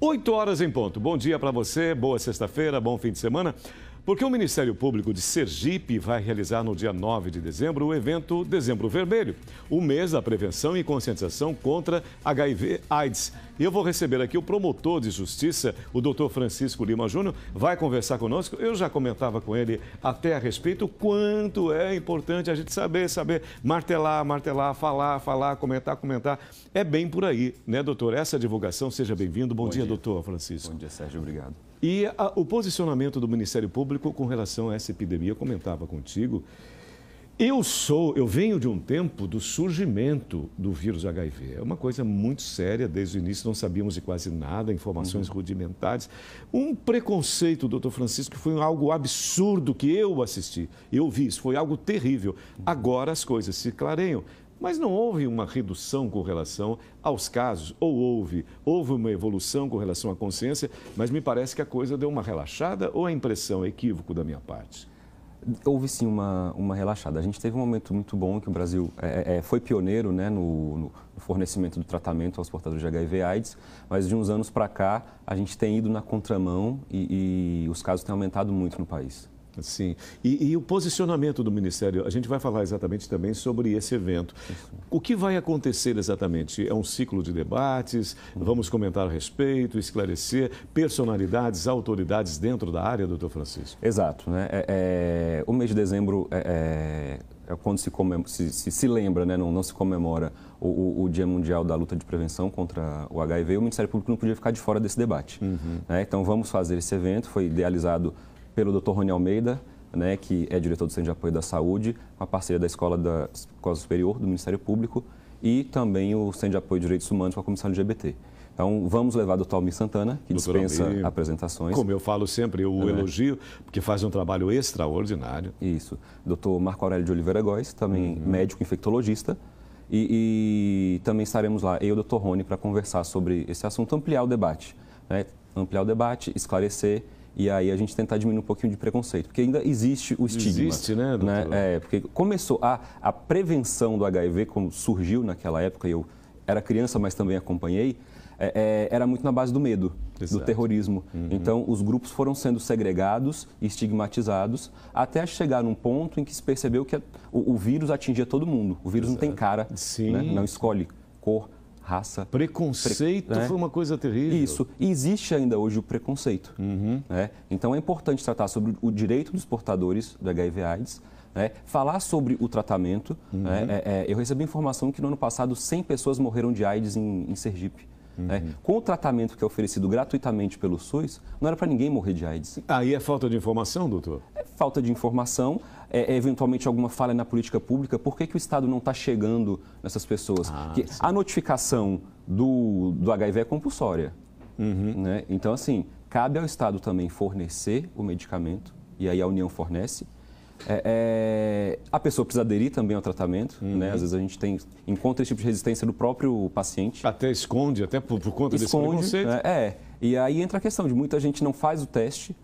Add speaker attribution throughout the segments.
Speaker 1: 8 horas em ponto. Bom dia para você, boa sexta-feira, bom fim de semana. Porque o Ministério Público de Sergipe vai realizar no dia 9 de dezembro o evento Dezembro Vermelho, o mês da prevenção e conscientização contra HIV/AIDS. E eu vou receber aqui o promotor de justiça, o doutor Francisco Lima Júnior, vai conversar conosco. Eu já comentava com ele até a respeito quanto é importante a gente saber, saber, martelar, martelar, falar, falar, comentar, comentar. É bem por aí, né, doutor? Essa divulgação, seja bem-vindo. Bom, bom dia, dia, doutor Francisco. Bom dia, Sérgio. Obrigado. E a, o posicionamento do Ministério Público com relação a essa epidemia, eu comentava contigo. Eu sou, eu venho de um tempo do surgimento do vírus HIV. É uma coisa muito séria, desde o início não sabíamos de quase nada, informações uhum. rudimentares. Um preconceito, doutor Francisco, que foi algo absurdo que eu assisti, eu vi, isso foi algo terrível. Uhum. Agora as coisas se clareiam. Mas não houve uma redução com relação aos casos, ou houve, houve uma evolução com relação à consciência, mas me parece que a coisa deu uma relaxada ou a impressão é equívoco da minha parte?
Speaker 2: Houve sim uma, uma relaxada. A gente teve um momento muito bom que o Brasil é, é, é foi pioneiro né, no, no, fornecimento do tratamento aos portadores de HIV/AIDS, mas de uns anos para cá a gente tem ido na contramão e, e os casos têm aumentado muito no país.
Speaker 1: Sim. E, e, o posicionamento do Ministério, a gente vai falar exatamente também sobre esse evento. O que vai acontecer exatamente? É um ciclo de debates, uhum. vamos comentar a respeito, esclarecer personalidades, autoridades dentro da área, doutor Francisco?
Speaker 2: Exato. Né? É, é, o mês de dezembro é, é, é quando se, se, se, se, lembra, né? não, não se comemora o, o, o, Dia Mundial da Luta de Prevenção contra o HIV, o Ministério Público não podia ficar de fora desse debate. Uhum. Né? Então, vamos fazer esse evento, foi idealizado pelo Dr. Rony Almeida, né, que é diretor do Centro de Apoio da Saúde, uma parceria da Escola, da Escola Superior do Ministério Público e também o Centro de Apoio de Direitos Humanos com a Comissão LGBT. Então, vamos levar o Dr. Almir Santana, que Doutor dispensa Almir, apresentações. Como eu falo sempre, eu é. elogio, porque faz um trabalho extraordinário. Isso. Dr. Marco Aurélio de Oliveira Góes, também uhum. médico infectologista. E, e, também estaremos lá, eu e o Dr. Rony, para conversar sobre esse assunto, ampliar o debate. Né? Ampliar o debate, esclarecer e aí a gente tentar diminuir um pouquinho de preconceito, porque ainda existe o estigma. Existe, né, né? É, porque começou a, a prevenção do HIV, como surgiu naquela época, eu era criança, mas também acompanhei, é, é, era muito na base do medo, Exato. do terrorismo. Uhum. Então, os grupos foram sendo segregados, estigmatizados, até chegar num ponto em que se percebeu que a, o, o, vírus atingia todo mundo. O vírus Exato. não tem cara, né? não escolhe cor, raça. Preconceito pre... né? foi uma
Speaker 1: coisa terrível. Isso.
Speaker 2: E existe ainda hoje o preconceito. Uhum. Né? Então é importante tratar sobre o direito dos portadores do HIV/AIDS. Né? Falar sobre o tratamento. Uhum. Né? É, é, eu recebi informação que no ano passado 100 pessoas morreram de AIDS em, em Sergipe. Né? Uhum. É, com o tratamento que é oferecido gratuitamente pelo SUS, não era para ninguém morrer de AIDS. Aí é falta de informação, doutor? falta de informação, é, é, eventualmente alguma falha na política pública, por que, que o Estado não está chegando nessas pessoas? Ah, a notificação do, do HIV é compulsória. Uhum. Né? Então, assim, cabe ao Estado também fornecer o medicamento, e aí a União fornece. É, é, a pessoa precisa aderir também ao tratamento, né? uhum. né? Às vezes a gente tem, encontra esse tipo de resistência do próprio paciente. Até esconde, até por, por conta esconde, desse preconceito. Né? É, e aí entra a questão de muita gente não faz o teste,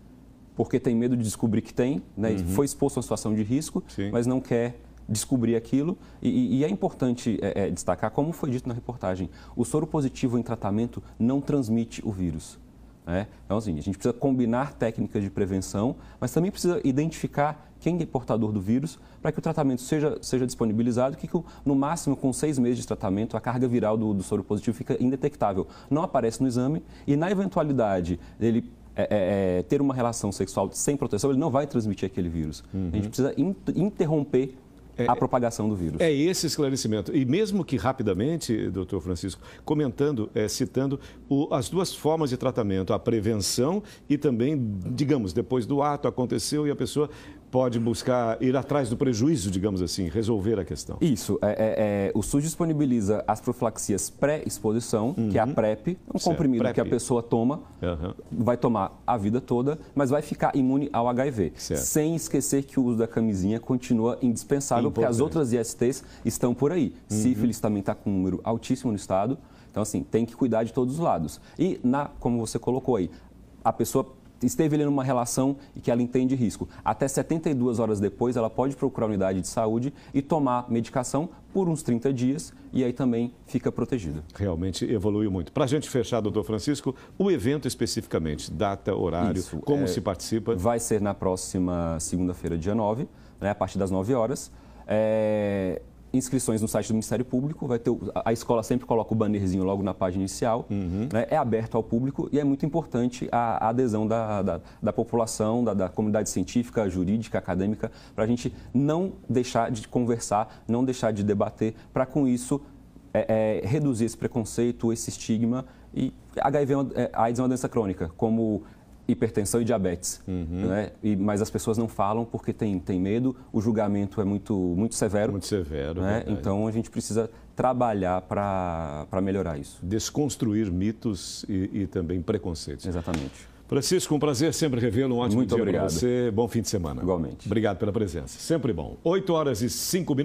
Speaker 2: porque tem medo de descobrir que tem, né? uhum. foi exposto a uma situação de risco, Sim. mas não quer descobrir aquilo. E, e é importante é, é, destacar, como foi dito na reportagem, o soro positivo em tratamento não transmite o vírus. Né? Então, assim, a gente precisa combinar técnicas de prevenção, mas também precisa identificar quem é portador do vírus para que o tratamento seja, seja disponibilizado, que no máximo com seis meses de tratamento a carga viral do, do soro positivo fica indetectável, não aparece no exame e na eventualidade ele é, é, é, ter uma relação sexual sem proteção, ele não vai transmitir aquele vírus. Uhum. A gente uhum. precisa in interromper é, a é propagação do vírus.
Speaker 1: É esse esclarecimento. E mesmo que rapidamente, doutor Francisco, comentando, é, citando o, as duas formas de tratamento, a prevenção e também, digamos, depois do ato aconteceu e a pessoa
Speaker 2: pode buscar ir atrás do prejuízo, digamos assim, resolver a questão. Isso. É, é, é o SUS disponibiliza as profilaxias pré-exposição, uhum. que é a PrEP, uhum. um certo. comprimido PrEP. que a pessoa toma, uhum. vai tomar a vida toda, mas vai ficar imune ao HIV. Certo. Sem esquecer que o uso da camisinha continua indispensável, Importante. porque as outras ISTs estão por aí. Uhum. Sífilis também está com um número altíssimo no estado. Então, assim, tem que cuidar de todos os lados. E, na, como você colocou aí, a pessoa esteve ali numa relação e que ela entende risco. Até 72 horas depois, ela pode procurar a unidade de saúde e tomar medicação por uns 30 dias e aí também fica protegida. Realmente evoluiu muito. Para a gente fechar, doutor Francisco, o evento especificamente, data, horário, Isso, como é, se participa? Vai ser na próxima segunda-feira, dia 9, né, a partir das 9 horas. É, inscrições no site do Ministério Público, vai ter a escola sempre coloca o bannerzinho logo na página inicial, uhum. né? é aberto ao público e é muito importante a, a adesão da, da, da população, da, da, comunidade científica, jurídica, acadêmica, para a gente não deixar de conversar, não deixar de debater, para com isso é, é, reduzir esse preconceito, esse estigma. E HIV, é é, AIDS é uma doença crônica, como hipertensão e diabetes. Uhum. Né? E, mas as pessoas não falam porque tem, tem medo, o julgamento é muito, muito severo. Muito severo. Né? Então a gente precisa trabalhar para melhorar isso. Desconstruir mitos e, e, também
Speaker 1: preconceitos. Exatamente. Francisco, um prazer sempre revê-lo. Um ótimo muito dia para você. Bom fim de semana. Igualmente. Obrigado pela presença. Sempre bom. 8 horas e 5 minutos.